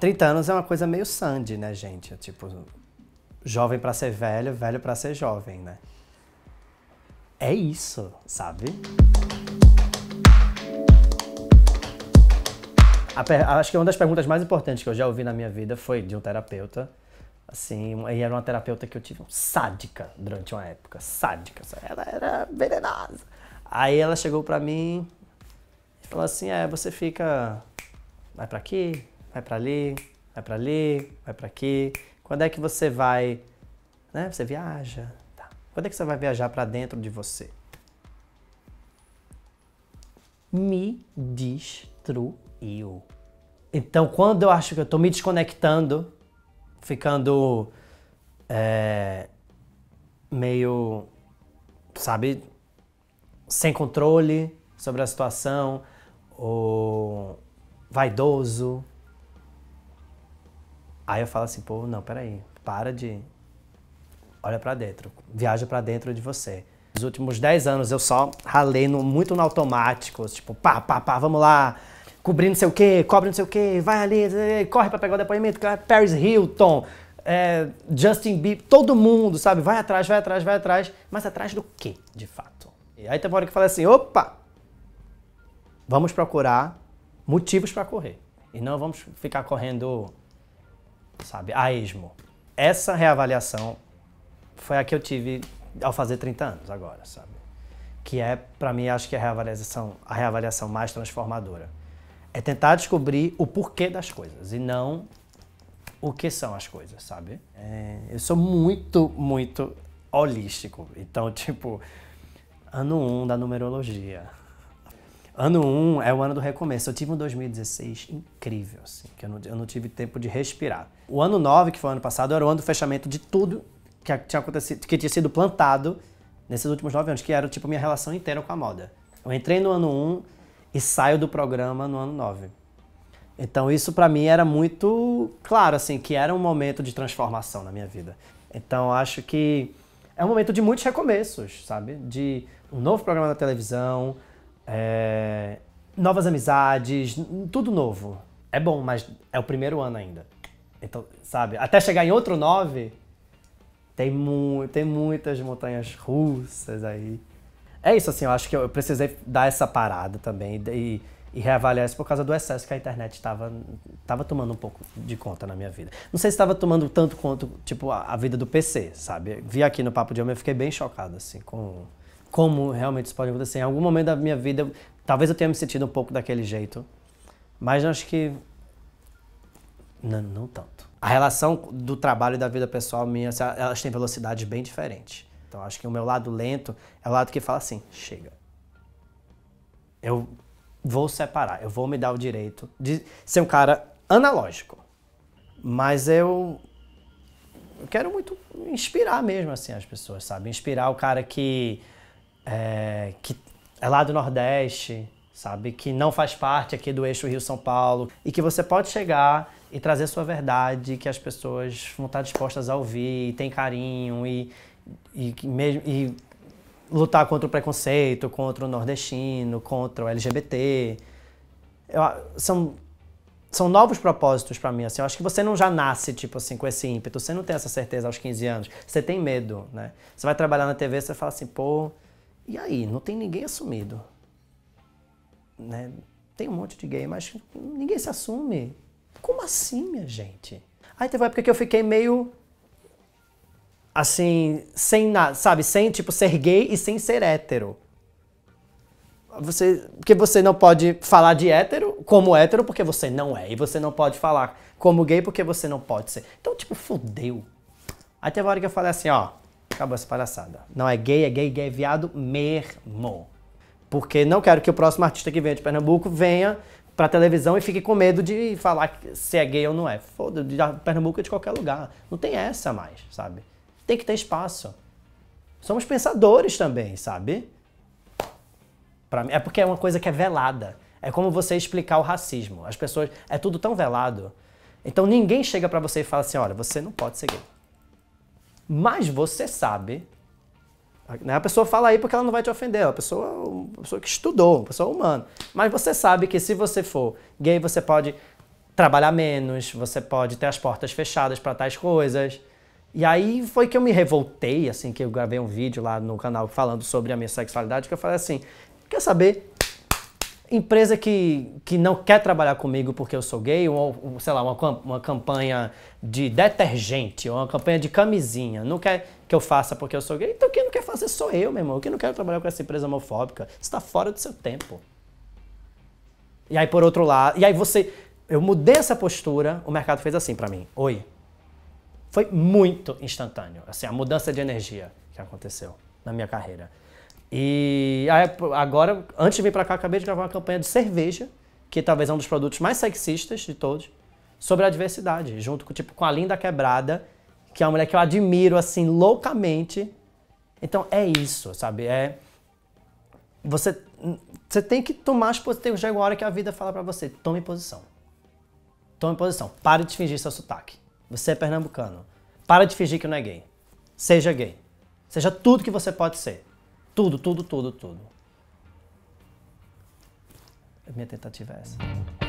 30 anos é uma coisa meio Sandy, né, gente? É tipo, jovem para ser velho, velho para ser jovem, né? É isso, sabe? Acho que uma das perguntas mais importantes que eu já ouvi na minha vida foi de um terapeuta. Assim, e era uma terapeuta que eu tive um sádica durante uma época. Sádica. Ela era venenosa. Aí ela chegou pra mim e falou assim: É, você fica. Vai pra aqui, vai para ali, vai para ali, vai para aqui. Quando é que você vai, né? Você viaja. Tá. Quando é que você vai viajar para dentro de você? Me destruiu. Então, quando eu acho que eu estou me desconectando, ficando é, meio, sabe, sem controle sobre a situação, ou vaidoso, Aí eu falo assim, pô, não, peraí, para de. Olha para dentro, viaja para dentro de você. Nos últimos 10 anos eu só ralei no, muito no automático, tipo, pá, pá, pá, vamos lá, cobrir não sei o quê, cobre não sei o quê, vai ali, corre para pegar o depoimento, é Paris Hilton, é, Justin Bieber, todo mundo, sabe? Vai atrás, vai atrás, vai atrás, mas atrás do quê, de fato? E aí tem uma hora que fala assim, opa, vamos procurar motivos para correr e não vamos ficar correndo sabe? A esmo. Essa reavaliação foi a que eu tive ao fazer 30 anos agora, sabe? Que é, para mim, acho que é a reavaliação, a reavaliação mais transformadora. É tentar descobrir o porquê das coisas e não o que são as coisas, sabe? É, eu sou muito, muito holístico. Então, tipo, ano 1 um da numerologia Ano 1 um é o ano do recomeço. Eu tive um 2016 incrível, assim, que eu não, eu não tive tempo de respirar. O ano 9, que foi o ano passado, era o ano do fechamento de tudo que tinha acontecido, que tinha sido plantado nesses últimos nove anos, que era tipo minha relação inteira com a moda. Eu entrei no ano 1 um e saio do programa no ano 9. Então isso para mim era muito claro, assim, que era um momento de transformação na minha vida. Então acho que é um momento de muitos recomeços, sabe? De um novo programa na televisão, é, novas amizades, tudo novo. É bom, mas é o primeiro ano ainda. Então, sabe, até chegar em outro 9, tem, mu tem muitas montanhas russas aí. É isso, assim, eu acho que eu precisei dar essa parada também e, e reavaliar isso por causa do excesso que a internet estava tava tomando um pouco de conta na minha vida. Não sei se estava tomando tanto quanto, tipo, a, a, vida do PC, sabe? Vi aqui no Papo de Homem, eu fiquei bem chocado, assim, com como realmente isso pode acontecer. Em algum momento da minha vida, talvez eu tenha me sentido um pouco daquele jeito, mas acho que não, não tanto. A relação do trabalho e da vida pessoal minha, assim, elas têm velocidades bem diferentes. Então acho que o meu lado lento é o lado que fala assim, chega. Eu vou separar, eu vou me dar o direito de ser um cara analógico. Mas eu, eu quero muito inspirar mesmo assim as pessoas, sabe? Inspirar o cara que é, que é lá do Nordeste, sabe? Que não faz parte aqui do eixo Rio-São Paulo e que você pode chegar e trazer sua verdade, que as pessoas vão estar dispostas a ouvir, e tem carinho e, e, e lutar contra o preconceito, contra o nordestino, contra o LGBT. Eu, são, são novos propósitos para mim. Assim, eu acho que você não já nasce tipo assim com esse ímpeto. Você não tem essa certeza aos 15 anos. Você tem medo, né? Você vai trabalhar na TV, você fala assim, pô, e aí, não tem ninguém assumido. Né? Tem um monte de gay, mas ninguém se assume. Como assim, minha gente? Aí teve uma época que eu fiquei meio assim, sem nada, sabe? Sem, tipo, ser gay e sem ser hétero. Você, porque você não pode falar de hétero como hétero porque você não é. E você não pode falar como gay porque você não pode ser. Então, tipo, fudeu. Aí teve uma hora que eu falei assim, ó. Acabou essa palhaçada. Não é gay, é gay, gay é viado mesmo. Porque não quero que o próximo artista que venha de Pernambuco venha pra televisão e fique com medo de falar se é gay ou não é. Foda-se, de Pernambuco é de qualquer lugar. Não tem essa mais, sabe? Tem que ter espaço. Somos pensadores também, sabe? Pra mim, é porque é uma coisa que é velada. É como você explicar o racismo. As pessoas. É tudo tão velado. Então ninguém chega para você e fala assim: olha, você não pode ser gay. Mas você sabe. Né, a pessoa fala aí porque ela não vai te ofender, é a pessoa, uma pessoa que estudou, uma pessoa humana. Mas você sabe que se você for gay, você pode trabalhar menos, você pode ter as portas fechadas para tais coisas. E aí foi que eu me revoltei, assim, que eu gravei um vídeo lá no canal falando sobre a minha sexualidade, que eu falei assim, quer saber, empresa que, que não quer trabalhar comigo porque eu sou gay, ou, sei lá, uma, uma campanha de detergente, ou uma campanha de camisinha, não quer que eu faça porque eu sou gay, então quem não quer fazer sou eu, meu irmão. Quem não quer trabalhar com essa empresa homofóbica está fora do seu tempo. E aí, por outro lado, e aí você. Eu mudei essa postura, o mercado fez assim para mim. Oi. Foi muito instantâneo, assim, a mudança de energia que aconteceu na minha carreira. E agora, antes de vir para cá, acabei de gravar uma campanha de cerveja, que talvez é um dos produtos mais sexistas de todos, sobre a diversidade, junto com, tipo, com a Linda Quebrada, que é uma mulher que eu admiro, assim, loucamente. Então é isso, sabe? É... Você, você tem que tomar as posições. Chega uma hora que a vida fala para você, tome posição. Tome posição. Pare de fingir seu sotaque. Você é pernambucano. Para de fingir que não é gay. Seja gay. Seja tudo que você pode ser. Tudo, tudo, tudo, tudo. A minha tentativa é essa.